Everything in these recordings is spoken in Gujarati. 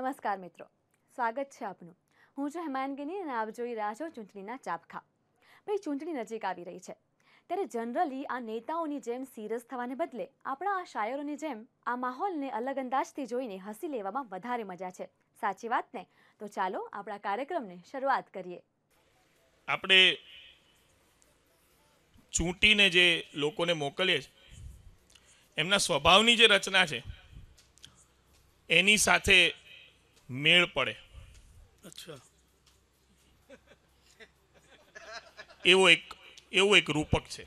નમસ્કાર મિત્રો સ્વાગત છે આપનું હું છું હેમાનગીની અને આપ જોઈ રહ્યા છો ચૂંટણીના ચાપખા ભાઈ ચૂંટણી નજીક આવી રહી છે ત્યારે જનરલી આ નેતાઓની જેમ સિરિયસ થવાને બદલે આપણા આ શાયરોની જેમ આ માહોલને અલગ અંદાજથી જોઈને હસી લેવામાં વધારે મજા છે સાચી વાત ને તો ચાલો આપણા કાર્યક્રમને શરૂઆત કરીએ આપણે ચૂંટીને જે લોકોને મોકલીએ એમના સ્વભાવની જે રચના છે એની સાથે મેળ પડે અચ્છા એવો એક એવો એક રૂપક છે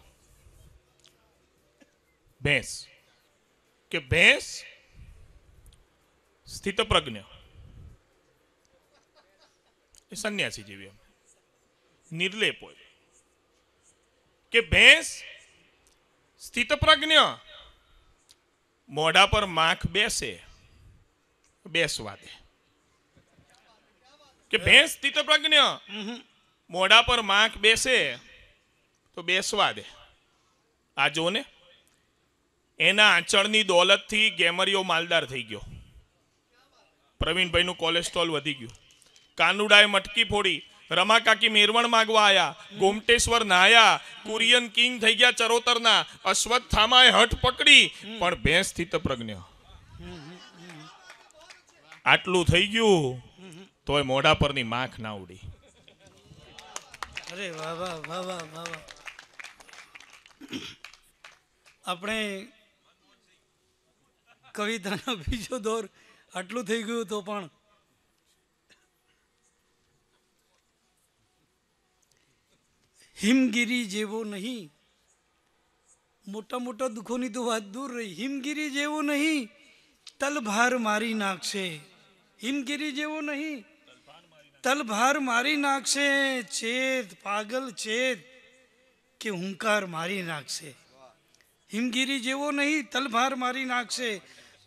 ભેંસ કે ભેંસ સ્થિતપ્રજ્ઞ એ સંન્યાસી જેવી એમ નિર્લેપ હોય કે ભેંસ સ્થિતપ્રજ્ઞ મોઢા પર માખ બેસે બેસવા દે કે ભેંસ તિતપ્રજ્ઞ મોઢા પર માખ બેસે તો બેસવા દે આ જો ને એના આંચળની દોલતથી ગેમરીઓ માલદાર થઈ ગયો પ્રવીણભાઈનું કોલેસ્ટ્રોલ વધી ગયું કાનુડાએ મટકી ફોડી રમાકાકી મેરવણ માગવા આયા ગોમટેશ્વર નાયા કુરિયન કિંગ થઈ ગયા ચરોતરના અશ્વત્થામાએ હઠ પકડી પણ ભેંસ સ્થિત પ્રજ્ઞ આટલું થઈ ગયું તોય મોઢા પરની માખ ના ઉડી અરે વાહ વાહ વાહ વાહ આપણે કવિતાનો બીજો દોર આટલું થઈ ગયું તો પણ હિમગીરી જેવો નહીં મોટા મોટા દુઃખોની તો વાત દૂર રહી હિમગીરી જેવો નહીં તલભાર મારી નાખશે હિમગીરી જેવો નહીં તલભાર મારી નાખશે ચેત પાગલ ચેત કે હુંકાર મારી નાખશે હિમગીરી જેવો નહીં તલભાર મારી નાખશે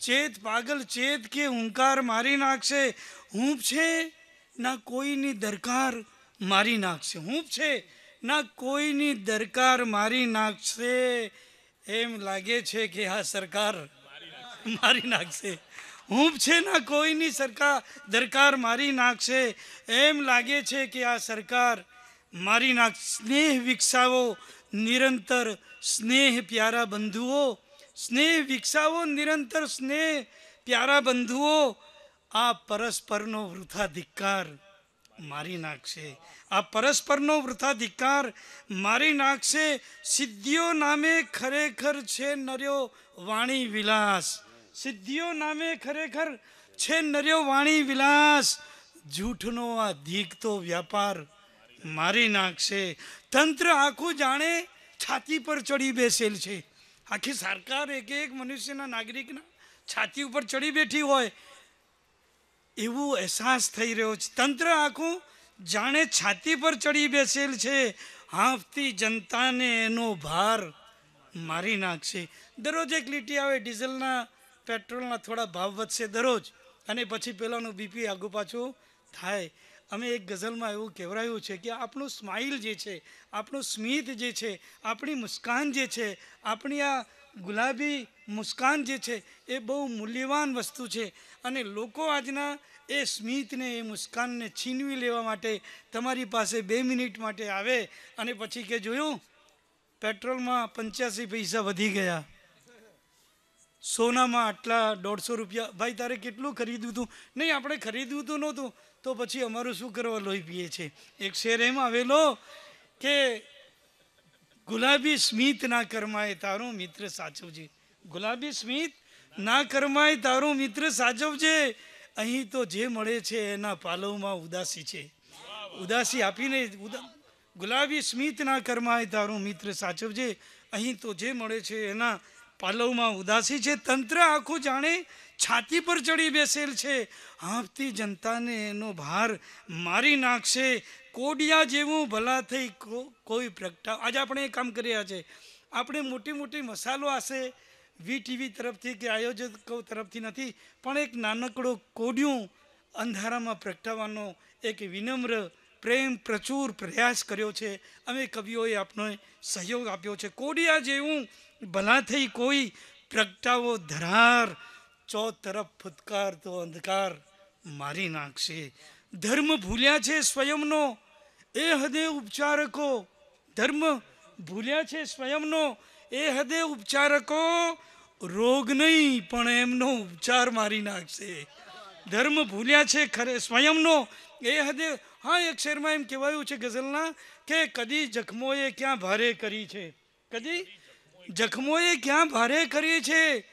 ચેત પાગલ ચેત કે હુંકાર મારી નાખશે હું છે ના કોઈની દરકાર મારી નાખશે હું છે ના કોઈની દરકાર મારી નાખશે એમ લાગે છે કે આ સરકાર મારી નાખશે હૂંફ છે ના કોઈની સરકાર દરકાર મારી નાખશે એમ લાગે છે કે આ સરકાર મારી નાખ સ્નેહ વિકસાવો નિરંતર સ્નેહ પ્યારા બંધુઓ સ્નેહ વિકસાવો નિરંતર સ્નેહ પ્યારા બંધુઓ આ પરસ્પરનો વૃથાધિકાર મારી નાખશે આ પરસ્પરનો વૃથાધિકાર મારી નાખશે સિદ્ધિઓ નામે ખરેખર છે નર્યો વાણી વિલાસ સિદ્ધિઓ નામે ખરેખર છે નર્યો વાણી વિલાસ જૂઠનો આ દીકતો વ્યાપાર મારી નાખશે તંત્ર આખું જાણે છાતી પર ચડી બેસેલ છે આખી સરકાર એક એક મનુષ્યના નાગરિકના છાતી ઉપર ચડી બેઠી હોય એવું અહેસાસ થઈ રહ્યો છે તંત્ર આખું જાણે છાતી પર ચડી બેસેલ છે હાંફતી જનતાને એનો ભાર મારી નાખશે દરરોજ એક લીટી આવે ડીઝલના પેટ્રોલના થોડા ભાવ વધશે દરરોજ અને પછી પહેલાંનું બીપી આગુ પાછું થાય અમે એક ગઝલમાં એવું કહેવરાયું છે કે આપણું સ્માઇલ જે છે આપણું સ્મિત જે છે આપણી મુસ્કાન જે છે આપણી આ ગુલાબી મુસ્કાન જે છે એ બહુ મૂલ્યવાન વસ્તુ છે અને લોકો આજના એ સ્મિતને એ મુસ્કાનને છીનવી લેવા માટે તમારી પાસે બે મિનિટ માટે આવે અને પછી કે જોયું પેટ્રોલમાં પંચ્યાસી પૈસા વધી ગયા સોનામાં આટલા દોઢસો રૂપિયા ભાઈ તારે કેટલું ખરીદ્યું હતું નહીં આપણે ખરીદ્યું તો નહોતું તો પછી અમારું શું કરવા લોહી પીએ છે એક શેર એમ આવેલો કે ગુલાબી સ્મિત ના કરમાય તારો મિત્ર સાચવજે ગુલાબી સ્મિત ના કરમાય તારો મિત્ર સાચવજે અહીં તો જે મળે છે એના પાલવમાં ઉદાસી છે ઉદાસી આપીને ગુલાબી સ્મિત ના કરમાય તારો મિત્ર સાચવજે અહીં તો જે મળે છે એના પલવમાં ઉદાસી છે તંત્ર આખું જાણે છાતી પર ચડી બેસેલ છે હાંફતી જનતાને એનો ભાર મારી નાખશે કોડિયા જેવું ભલા થઈ કોઈ પ્રગટાવ આજે આપણે એ કામ કર્યા છે આપણે મોટી મોટી મસાલો હશે વી ટીવી તરફથી કે આયોજકો તરફથી નથી પણ એક નાનકડો કોડિયું અંધારામાં પ્રગટાવવાનો એક વિનમ્ર પ્રેમ પ્રચુર પ્રયાસ કર્યો છે અમે કવિઓએ આપનો સહયોગ આપ્યો છે કોડિયા જેવું ભલા થઈ કોઈ પ્રગટાવો ધરાર ચો તરફ તો અંધકાર મારી નાખશે ધર્મ ભૂલ્યા છે સ્વયંનો એ હદે ઉપચારકો ધર્મ ભૂલ્યા છે સ્વયંનો એ હદે ઉપચારકો રોગ નહીં પણ એમનો ઉપચાર મારી નાખશે ધર્મ ભૂલ્યા છે ખરે સ્વયંનો એ હદે હા એક શેરમાં એમ કહેવાયું છે ગઝલના કે કદી જખમોએ ક્યાં ભારે કરી છે કદી જખમોએ ક્યાં ભારે કરી છે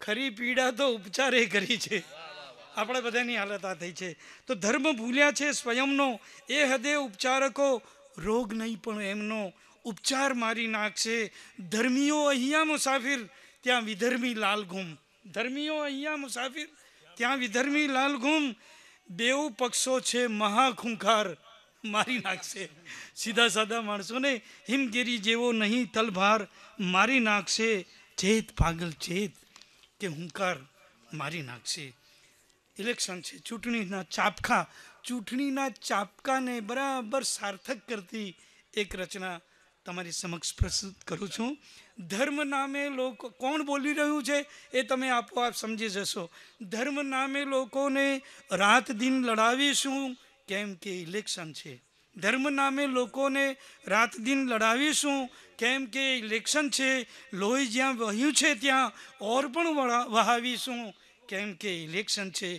ખરી પીડા તો ઉપચારે કરી છે આપણે બધાની હાલત આ થઈ છે તો ધર્મ ભૂલ્યા છે સ્વયંનો એ હદે ઉપચારકો રોગ નહીં પણ એમનો ઉપચાર મારી નાખશે ધર્મીઓ અહીંયા મુસાફિર ત્યાં વિધર્મી લાલ ગુમ ધર્મીઓ અહીંયા મુસાફિર ત્યાં વિધર્મી લાલઘુમ ગુમ બેઉ પક્ષો છે મહાખુંખાર મારી નાખશે સીધા સાધા માણસોને હિમગીરી જેવો નહીં તલભાર મારી નાખશે ચેત પાગલ ચેત કે હુંકાર મારી નાખશે ઇલેક્શન છે ચૂંટણીના ચાપખા ચૂંટણીના ચાપકાને બરાબર સાર્થક કરતી એક રચના તમારી સમક્ષ પ્રસ્તુત કરું છું ધર્મ નામે લોકો કોણ બોલી રહ્યું છે એ તમે આપોઆપ સમજી જશો ધર્મ નામે લોકોને રાત દિન લડાવીશું કેમ કે ઇલેક્શન છે ધર્મ નામે લોકોને રાત દિન લડાવીશું કેમ કે ઇલેક્શન છે લોહી જ્યાં વહ્યું છે ત્યાં ઓર પણ વહાવીશું કેમ કે ઇલેક્શન છે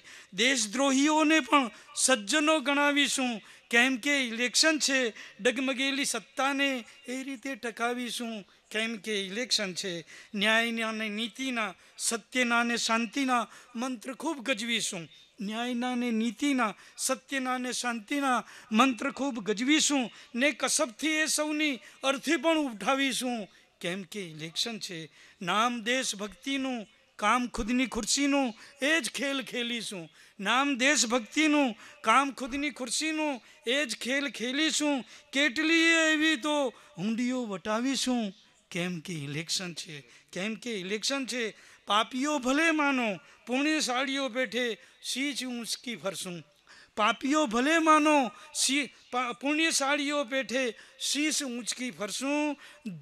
દેશદ્રોહીઓને પણ સજ્જનો ગણાવીશું કેમ કે ઇલેક્શન છે ડગમગેલી સત્તાને એ રીતે ટકાવીશું કેમ કે ઇલેક્શન છે ન્યાયના અને નીતિના સત્યના અને શાંતિના મંત્ર ખૂબ ગજવીશું ન્યાયના ને નીતિના સત્યના ને શાંતિના મંત્ર ખૂબ ગજવીશું ને કસબથી એ સૌની અર્થી પણ ઉઠાવીશું કેમ કે ઇલેક્શન છે નામ દેશ ભક્તિનું કામ ખુદની ખુરશીનું એ જ ખેલ ખેલીશું નામ દેશભક્તિનું કામ ખુદની ખુરશીનું એ જ ખેલ ખેલીશું કેટલીય એવી તો હુંડીઓ વટાવીશું કેમ કે ઇલેક્શન છે કેમ કે ઇલેક્શન છે પાપીઓ ભલે માનો પુણ્યશાળીઓ બેઠે સીચ ઊંચકી ફરશું પાપીઓ ભલે માનો સી પુણ્યશાળીઓ બેઠે શીશ ઊંચકી ફરશું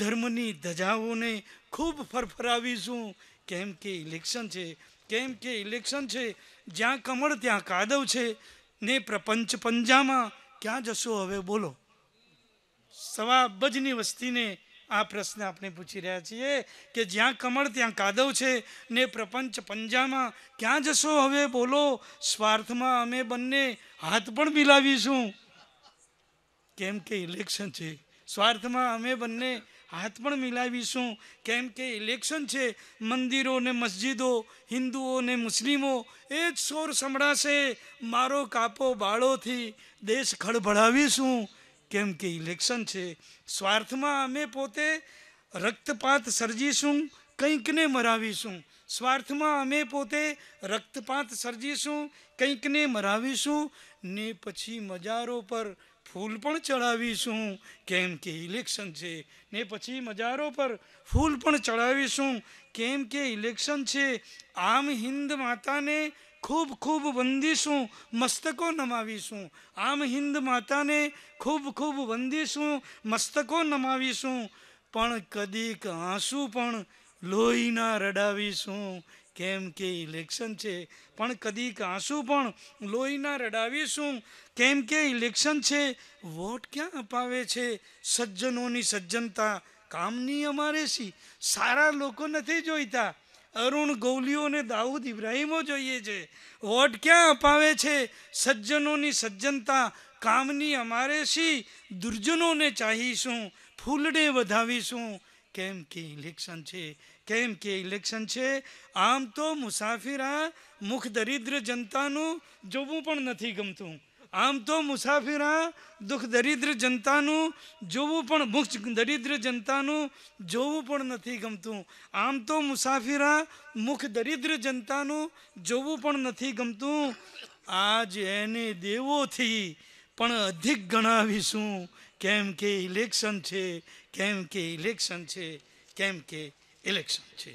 ધર્મની ધજાઓને ખૂબ ફરફરાવીશું કેમ કે ઇલેક્શન છે કેમ કે ઇલેક્શન છે જ્યાં કમળ ત્યાં કાદવ છે ને પ્રપંચ પંજામાં ક્યાં જશો હવે બોલો સવા બજની વસ્તીને આ પ્રશ્ન આપણે પૂછી રહ્યા છીએ કે જ્યાં કમળ ત્યાં કાદવ છે ને પ્રપંચ પંજામાં ક્યાં જશો હવે બોલો સ્વાર્થમાં અમે બંને હાથ પણ મિલાવીશું કેમ કે ઇલેક્શન છે સ્વાર્થમાં અમે બંને હાથ પણ મિલાવીશું કેમ કે ઇલેક્શન છે મંદિરો ને મસ્જિદો હિન્દુઓ ને મુસ્લિમો એ જ શોર સંભળાશે મારો કાપો બાળોથી દેશ ખળભળાવીશું કેમ કે ઇલેક્શન છે સ્વાર્થમાં અમે પોતે રક્તપાત સર્જીશું કંઈકને મરાવીશું સ્વાર્થમાં અમે પોતે રક્તપાત સર્જીશું કંઈકને મરાવીશું ને પછી મજારો પર ફૂલ પણ ચડાવીશું કેમ કે ઇલેક્શન છે ને પછી મજારો પર ફૂલ પણ ચડાવીશું કેમ કે ઇલેક્શન છે આમ હિન્દ માતાને ખૂબ ખૂબ વંદીશું મસ્તકો નમાવીશું આમ હિન્દ માતાને ખૂબ ખૂબ વંદીશું મસ્તકો નમાવીશું પણ કદીક આંસુ પણ લોહીના રડાવીશું કેમ કે ઇલેક્શન છે પણ કદીક આંસુ પણ લોહીના રડાવીશું કેમ કે ઇલેક્શન છે વોટ ક્યાં અપાવે છે સજ્જનોની સજ્જનતા કામની અમારે સી સારા લોકો નથી જોઈતા અરુણ ગૌલીઓને દાઉદ ઇબ્રાહીમો જોઈએ છે વોટ ક્યાં અપાવે છે સજ્જનોની સજ્જનતા કામની અમારે સી દુર્જનોને ચાહીશું ફૂલડે વધાવીશું કેમ કે ઇલેક્શન છે કેમ કે ઇલેક્શન છે આમ તો મુસાફિરા મુખ દરિદ્ર જનતાનું જોવું પણ નથી ગમતું આમ તો મુસાફિરા દુઃખ દરિદ્ર જનતાનું જોવું પણ મુખ દરિદ્ર જનતાનું જોવું પણ નથી ગમતું આમ તો મુસાફિરા મુખ દરિદ્ર જનતાનું જોવું પણ નથી ગમતું આજ એને દેવોથી પણ અધિક ગણાવીશું કેમ કે ઇલેક્શન છે કેમ કે ઇલેક્શન છે કેમ કે ઇલેક્શન છે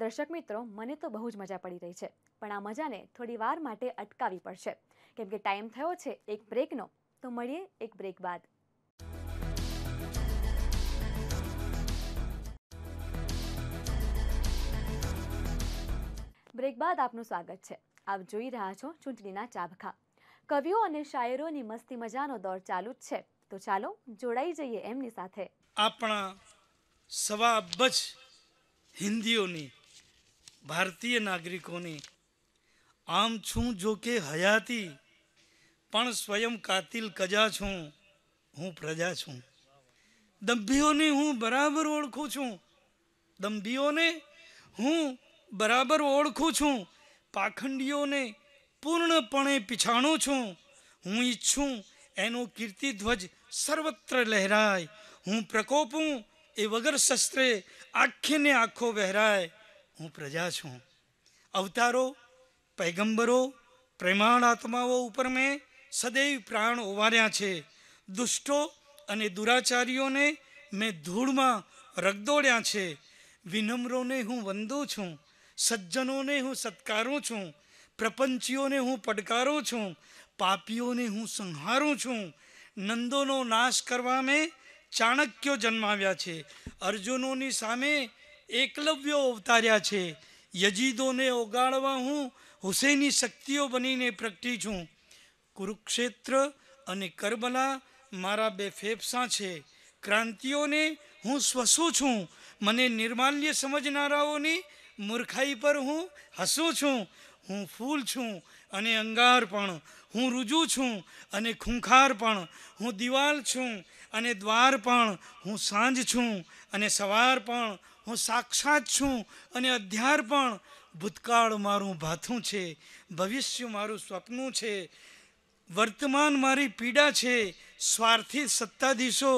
દર્શક મિત્રો મને તો બહુ જ મજા પડી રહી છે પણ આ મજાને થોડી વાર માટે અટકાવી પડશે કેમ કે ટાઈમ થયો છે એક બ્રેકનો તો મળીએ એક બ્રેક બાદ બ્રેક બાદ આપનું સ્વાગત છે આપ જોઈ રહ્યા છો ચૂંટણીના ચાબખા કવિઓ અને શાયરોની મસ્તી મજાનો દોર ચાલુ જ છે તો ચાલો જોડાઈ જઈએ એમની સાથે આપણા સવા અબજ હિન્દીઓની ભારતીય નાગરિકોની આમ છું જો કે હયાતી પણ સ્વયં કાતિલ કજા છું હું પ્રજા છું દંભીઓને હું બરાબર ઓળખું છું દંભીઓને હું બરાબર ઓળખું છું પાખંડીઓને પૂર્ણપણે પીછાણું છું હું ઈચ્છું એનો કીર્તિધ્વજ સર્વત્ર લહેરાય હું પ્રકોપું એ વગર શસ્ત્રે આખે ને આખો વહેરાય હું પ્રજા છું અવતારો પૈગંબરો પ્રેમાણ આત્માઓ ઉપર મેં સદૈવ પ્રાણ ઓવાર્યા છે દુષ્ટો અને દુરાચારીઓને મેં ધૂળમાં રગદોડ્યા છે વિનમ્રોને હું વંદું છું સજ્જનોને હું સત્કારું છું પ્રપંચીઓને હું પડકારું છું પાપીઓને હું સંહારું છું નંદોનો નાશ કરવા મેં ચાણક્યો જન્માવ્યા છે અર્જુનોની સામે એકલવ્યો અવતાર્યા છે યજીદોને ઓગાળવા હું હુસૈની શક્તિઓ બનીને પ્રગટી છું કુરુક્ષેત્ર અને કરબલા મારા બે ફેફસા છે ક્રાંતિઓને હું સ્વસું છું મને નિર્માલ્ય સમજનારાઓની મૂર્ખાઈ પર હું હસું છું હું ફૂલ છું અને અંગાર પણ હું રુજુ છું અને ખૂંખાર પણ હું દિવાલ છું અને દ્વાર પણ હું સાંજ છું અને સવાર પણ હું સાક્ષાત છું અને અધ્યાર પણ ભૂતકાળ મારું ભાથું છે ભવિષ્ય મારું સ્વપ્નું છે વર્તમાન મારી પીડા છે સ્વાર્થી સત્તાધીશો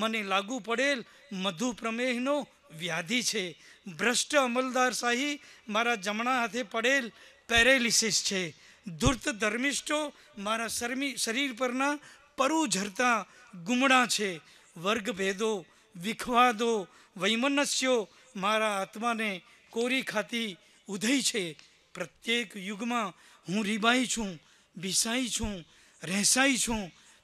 મને લાગુ પડેલ મધુ પ્રમેહનો વ્યાધિ છે ભ્રષ્ટ અમલદારશાહી મારા જમણા હાથે પડેલ પેરેલિસિસ છે ધૂર્ત ધર્મિષ્ઠો મારા શરમી શરીર પરના પરુ ઝરતા ગુમડા છે વર્ગભેદો વિખવાદો વૈમનસ્યો મારા આત્માને કોરી ખાતી ઉધઈ છે પ્રત્યેક યુગમાં હું રીબાઈ છું ભીસાઈ છું રહેસાઈ છું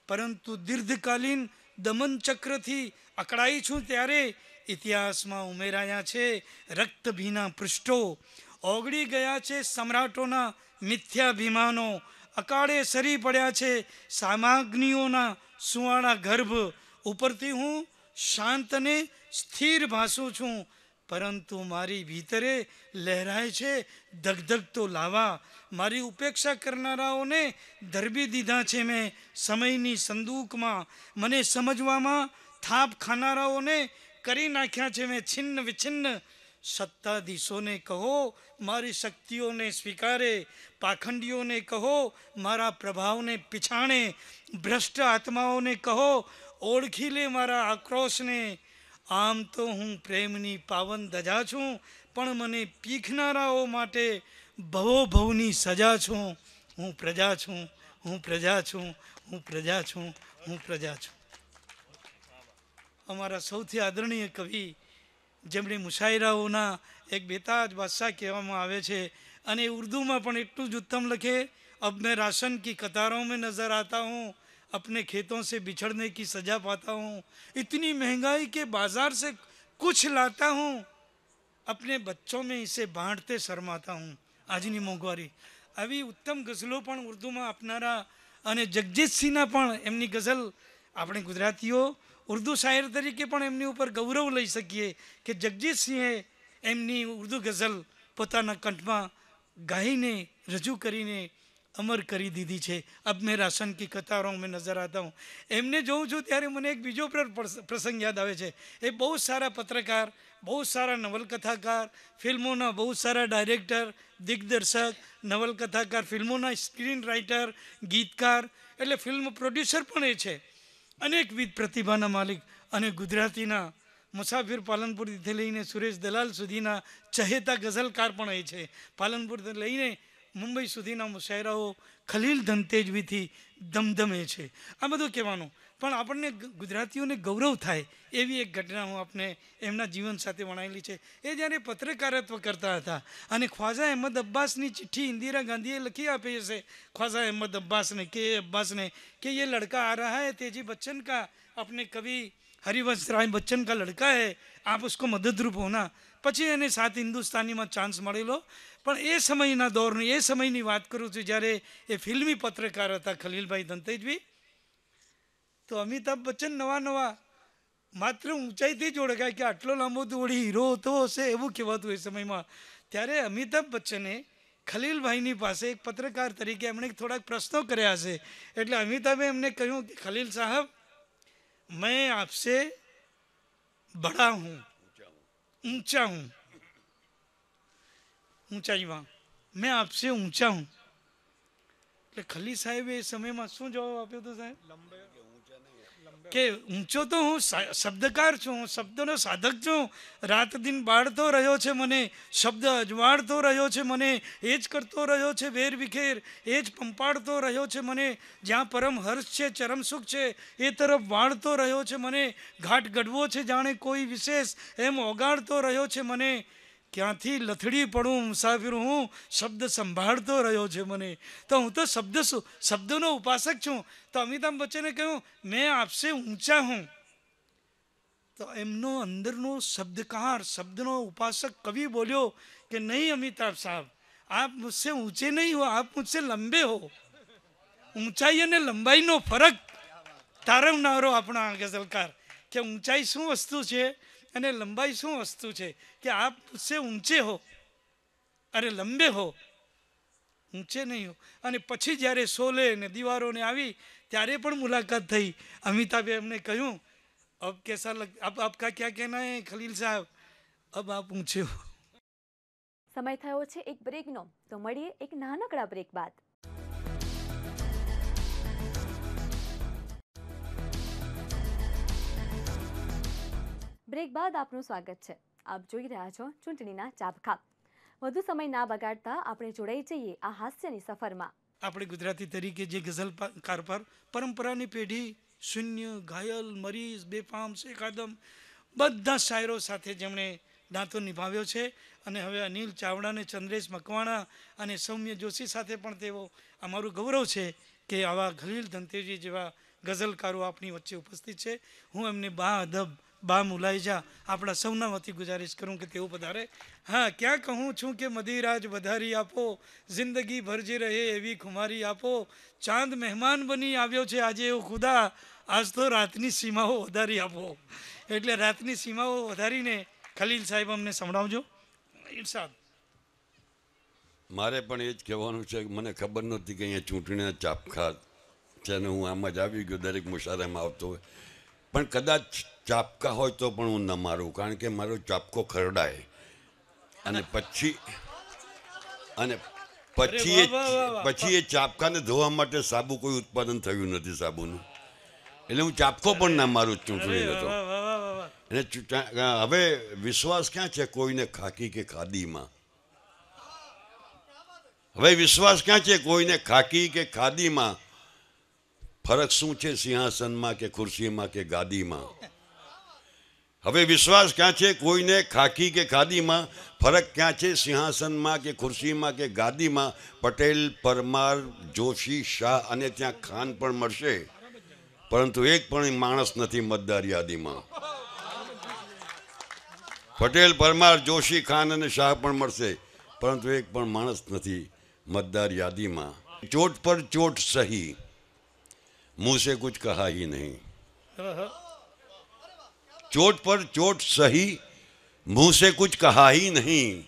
પરંતુ દીર્ઘકાલીન દમનચક્રથી અકળાઈ છું ત્યારે ઇતિહાસમાં ઉમેરાયા છે રક્તભીના પૃષ્ઠો ઓગળી ગયા છે સમ્રાટોના મિથ્યાભિમાનો અકાળે સરી પડ્યા છે સામાગ્નિઓના સુવાળા ગર્ભ ઉપરથી હું શાંત અને સ્થિર ભાસું છું પરંતુ મારી ભીતરે લહેરાય છે ધગધગતો લાવા મારી ઉપેક્ષા કરનારાઓને ધરબી દીધા છે મેં સમયની સંદૂકમાં મને સમજવામાં થાપ ખાનારાઓને કરી નાખ્યા છે મેં છિન્ન વિછિન્ન સત્તાધીશોને કહો મારી શક્તિઓને સ્વીકારે પાખંડીઓને કહો મારા પ્રભાવને પીછાણે ભ્રષ્ટ આત્માઓને કહો ઓળખી લે મારા આક્રોશને આમ તો હું પ્રેમની પાવન ધજા છું પણ મને પીખનારાઓ માટે ભવો ભવની સજા છું હું પ્રજા છું હું પ્રજા છું હું પ્રજા છું હું પ્રજા છું અમારા સૌથી આદરણીય કવિ જેમણે મુશાયરાઓના એક બેતાજ બાદશાહ કહેવામાં આવે છે અને ઉર્દુમાં પણ એટલું જ ઉત્તમ લખે અબ મેં રાશન કી કતારો મેં નજર આતા હું अपने खेतों से बिछड़ने की सजा पाता हूँ इतनी महंगाई के बाजार से कुछ लाता हूँ अपने बच्चों में इसे बांटते શરમાતા હું આજની મોંઘવારી આવી ઉત્તમ ગઝલો પણ ઉર્દૂમાં આપનારા અને જગજીતસિંહના પણ એમની ગઝલ આપણે ગુજરાતીઓ ઉર્દૂ શાયર તરીકે પણ એમની ઉપર ગૌરવ લઈ શકીએ કે જગજીતસિંહે એમની ઉર્દૂ ગઝલ પોતાના કંઠમાં ગાઈને રજૂ કરીને અમર કરી દીધી છે અબ મેં રાશન કી કતારો મેં નજર આતા હું એમને જોઉં છું ત્યારે મને એક બીજો પ્રસંગ યાદ આવે છે એ બહુ સારા પત્રકાર બહુ સારા નવલકથાકાર ફિલ્મોના બહુ સારા ડાયરેક્ટર દિગ્દર્શક નવલકથાકાર ફિલ્મોના સ્ક્રીન રાઇટર ગીતકાર એટલે ફિલ્મ પ્રોડ્યુસર પણ એ છે અનેકવિધ પ્રતિભાના માલિક અને ગુજરાતીના મુસાફિર પાલનપુરથી લઈને સુરેશ દલાલ સુધીના ચહેતા ગઝલકાર પણ એ છે પાલનપુરથી લઈને મુંબઈ સુધીના મુશાયરાઓ ખલીલ ધંતેજવીથી ધમધમે છે આ બધું કહેવાનું પણ આપણને ગુજરાતીઓને ગૌરવ થાય એવી એક ઘટના હું આપને એમના જીવન સાથે વણાયેલી છે એ જ્યારે પત્રકારત્વ કરતા હતા અને ખ્વાજા અહેમદ અબ્બાસની ચિઠ્ઠી ઇન્દિરા ગાંધીએ લખી આપી હશે ખ્વાજા અહેમદ અબ્બાસને કે અબ્બાસને કે એ લડકા આ રહા હૈ તેજી બચ્ચન કા अपने કવિ હરિવંશ રાય બચ્ચન કા લડકા હૈ આપ ઉસકો મદદરૂપ હોના પછી એને સાત હિન્દુસ્તાનીમાં ચાન્સ મળેલો પણ એ સમયના દોરની એ સમયની વાત કરું છું જ્યારે એ ફિલ્મી પત્રકાર હતા ખલીલભાઈ ધંતેજવી તો અમિતાભ બચ્ચન નવા નવા માત્ર ઊંચાઈથી જ ઓળખાય કે આટલો લાંબો દોડી હીરો હતો હશે એવું કહેવાતું એ સમયમાં ત્યારે અમિતાભ બચ્ચને ખલીલભાઈની પાસે એક પત્રકાર તરીકે એમણે થોડાક પ્રશ્નો કર્યા હશે એટલે અમિતાભે એમને કહ્યું કે ખલીલ સાહેબ મેં આપસે બડા હું ઊંચા હું ऊंचाईમાં મેં આપશે ઊંચા હું એટલે ખલી સાહેબે એ સમયમાં શું જવાબ આપ્યો હતો સાહેબ કે ઊંચો તો હું શબ્દકાર છું હું શબ્દનો સાધક છું રાત દિન બાળતો રહ્યો છે મને શબ્દ અજવાળતો રહ્યો છે મને એ જ કરતો રહ્યો છે વેર વિખેર એ જ પંપાડતો રહ્યો છે મને જ્યાં પરમ હર્ષ છે ચરમસુખ છે એ તરફ વાળતો રહ્યો છે મને ઘાટ ગઢવો છે જાણે કોઈ વિશેષ એમ ઓગાળતો રહ્યો છે મને ક્યાંથી લથડી પડું મુસાફિર હું શબ્દ સંભાળતો રહ્યો છે મને તો હું તો શબ્દ શું શબ્દનો ઉપાસક છું તો અમિતાભ બચ્ચને કહ્યું મેં આપશે ઊંચા હું તો એમનો અંદરનો શબ્દકાર શબ્દનો ઉપાસક કવિ બોલ્યો કે નહીં અમિતાભ સાહેબ આપ મુજસે ઊંચે નહીં હો આપ મુજસે લંબે હો ઊંચાઈ અને લંબાઈનો ફરક તારવનારો આપણા ગઝલકાર કે ઊંચાઈ શું વસ્તુ છે અને લંબાઈ શું વસ્તુ છે કે આપ મુજસે ઊંચે હો અરે લંબે હો ઊંચે નહીં હો અને પછી જ્યારે સોલે ને દીવારોને આવી ત્યારે પણ મુલાકાત થઈ અમિતાભે એમને કહ્યું અબ કેસા લગ આપ આપકા ક્યાં કહેના હે ખલીલ સાહેબ અબ આપ ઊંચે હો સમય થયો છે એક બ્રેકનો તો મળીએ એક નાનકડા બ્રેક બાદ બ્રેક બાદ આપનું સ્વાગત છે આપ જોઈ રહ્યા છો ચૂંટણીના ચાબખા વધુ સમય ના બગાડતા આપણે જોડાઈ જઈએ આ હાસ્યની સફરમાં આપણે ગુજરાતી તરીકે જે ગઝલકાર પર પરંપરાની પેઢી શૂન્ય ઘાયલ મરીઝ બેફામ શેખાદમ બધા શાયરો સાથે જેમણે દાંતો નિભાવ્યો છે અને હવે અનિલ ચાવડા અને ચંદ્રેશ મકવાણા અને સૌમ્ય જોશી સાથે પણ તેઓ અમારું ગૌરવ છે કે આવા ઘલીલ ધનતેજી જેવા ગઝલકારો આપણી વચ્ચે ઉપસ્થિત છે હું એમને બા અદબ બા મુલાઈજા આપણા સૌના વતી ગુજારિશ કરું કે તેઓ પધારે હા ક્યાં કહું છું કે મધીરાજ વધારી આપો જિંદગી ભરજી રહે એવી ખુમારી આપો ચાંદ મહેમાન બની આવ્યો છે આજે એવો ખુદા આજ તો રાતની સીમાઓ વધારી આપો એટલે રાતની સીમાઓ વધારીને ખલીલ સાહેબ અમને સંભળાવજો ઇરશાદ મારે પણ એ જ કહેવાનું છે મને ખબર નહોતી કે અહીંયા ચૂંટણીના ચાપખાત છે હું આમ જ આવી ગયો દરેક મુશારેમાં આવતો હોય પણ કદાચ ચાપકા હોય તો પણ હું ન મારું કારણ કે મારો ચાપકો ખરડાય અને પછી અને પછી પછી એ ચાપકાને ધોવા માટે સાબુ કોઈ ઉત્પાદન થયું નથી સાબુનું એટલે હું ચાપકો પણ ના મારું ચૂંટણી હતો અને હવે વિશ્વાસ ક્યાં છે કોઈને ખાકી કે ખાદીમાં હવે વિશ્વાસ ક્યાં છે કોઈને ખાકી કે ખાદીમાં ફરક શું છે સિંહાસનમાં કે ખુરશીમાં કે ગાદીમાં હવે વિશ્વાસ ક્યાં છે કોઈને ખાખી કે ખાદીમાં ફરક ક્યાં છે સિંહાસનમાં કે ખુરશીમાં કે ગાદીમાં પટેલ પરમાર જોશી શાહ અને ત્યાં ખાન પણ મળશે પરંતુ એક પણ માણસ નથી મતદાર યાદીમાં પટેલ પરમાર જોશી ખાન અને શાહ પણ મળશે પરંતુ એક પણ માણસ નથી મતદાર યાદીમાં ચોટ પર ચોટ સહી मुंह से कुछ कहा ही नहीं हाँ, हाँ। चोट पर चोट सही मुंह से कुछ कहा ही नहीं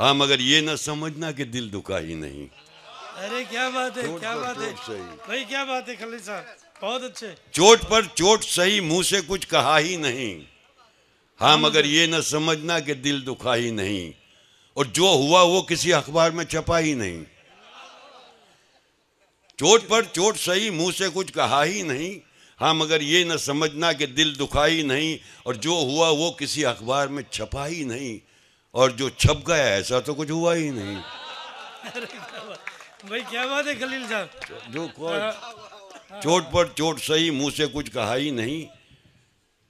हाँ मगर ये ना समझना कि दिल दुखा ही नहीं अरे क्या बात है क्या बात है भाई क्या बात है खली साहब बहुत अच्छे चोट पर चोट सही मुंह से कुछ कहा ही नहीं हाँ मगर ये ना समझना कि दिल दुखा ही नहीं और जो हुआ वो किसी अखबार में छपा ही नहीं चोट पर चोट सही मुंह से कुछ कहा ही नहीं हाँ मगर ये न समझना कि दिल दुखा ही नहीं और जो हुआ वो किसी अखबार में छपा ही नहीं और जो छप गया ऐसा तो कुछ हुआ ही नहीं भाई क्या बात है खलील साहब जो चोट पर चोट सही मुंह से कुछ कहा ही नहीं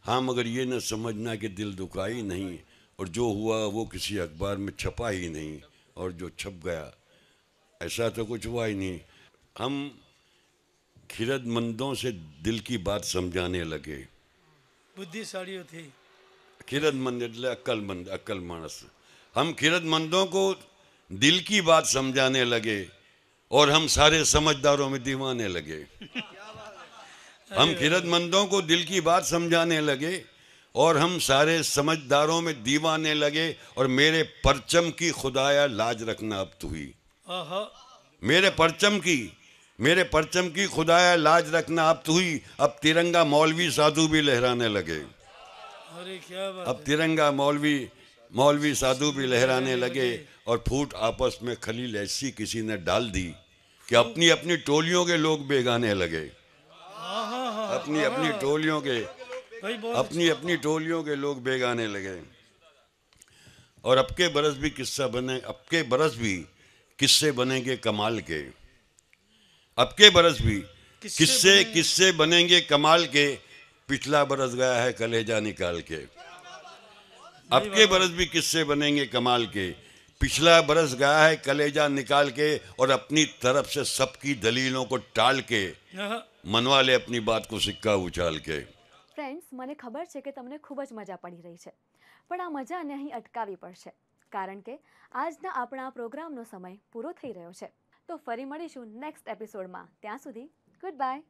हाँ मगर ये न समझना कि दिल दुखा ही नहीं और जो हुआ वो किसी अखबार में छपा ही नहीं और जो छप गया ऐसा तो कुछ हुआ ही नहीं हम खिरदमंदों से दिल की बात समझाने लगे बुद्धिशाली થઈ ખિરદમંદ એટલે अक्लमंद अक्ल मानस हम खिरदमंदों को दिल की बात समझाने लगे और हम सारे समझदारों में दीवाने लगे हम खिरदमंदों को दिल की बात समझाने लगे और हम सारे समझदारों में दीवाने लगे और मेरे परचम की खुदाया लाज रखना अब तू ही मेरे परचम की मेरे परचम की खुदाया लाज रखना आप तू ही अब तिरंगा मौलवी साधु भी लहराने लगे अरे क्या बात अब तिरंगा मौलवी मौलवी साधु भी लहराने लगे और फूट आपस में खलील ऐसी किसी ने डाल दी कि अपनी अपनी टोलियों के लोग बेगाने लगे अपनी अपनी टोलियों के अपनी अच्छा। अपनी टोलियों के लोग बेगाने लगे और अब के बरस भी किस्सा बने अब के बरस भी किस्से बनेंगे कमाल के अब के बरस भी किससे किससे, बने... बनेंगे कमाल के पिछला बरस गया है कलेजा निकाल के अब के बरस भी किससे बनेंगे कमाल के पिछला बरस गया है कलेजा निकाल के और अपनी तरफ से सबकी दलीलों को टाल के हाँ। मनवा ले अपनी बात को सिक्का उछाल के फ्रेंड्स मने ફ્રેન્ડ્સ મને ખબર છે કે તમને ખૂબ જ મજા પડી રહી છે પણ આ મજાને અહીં कारण के आज ना अपना प्रोग्राम नो समय पूरो थई રહ્યો छे તો ફરી મળીશું નેક્સ્ટ એપિસોડમાં ત્યાં સુધી ગુડ બાય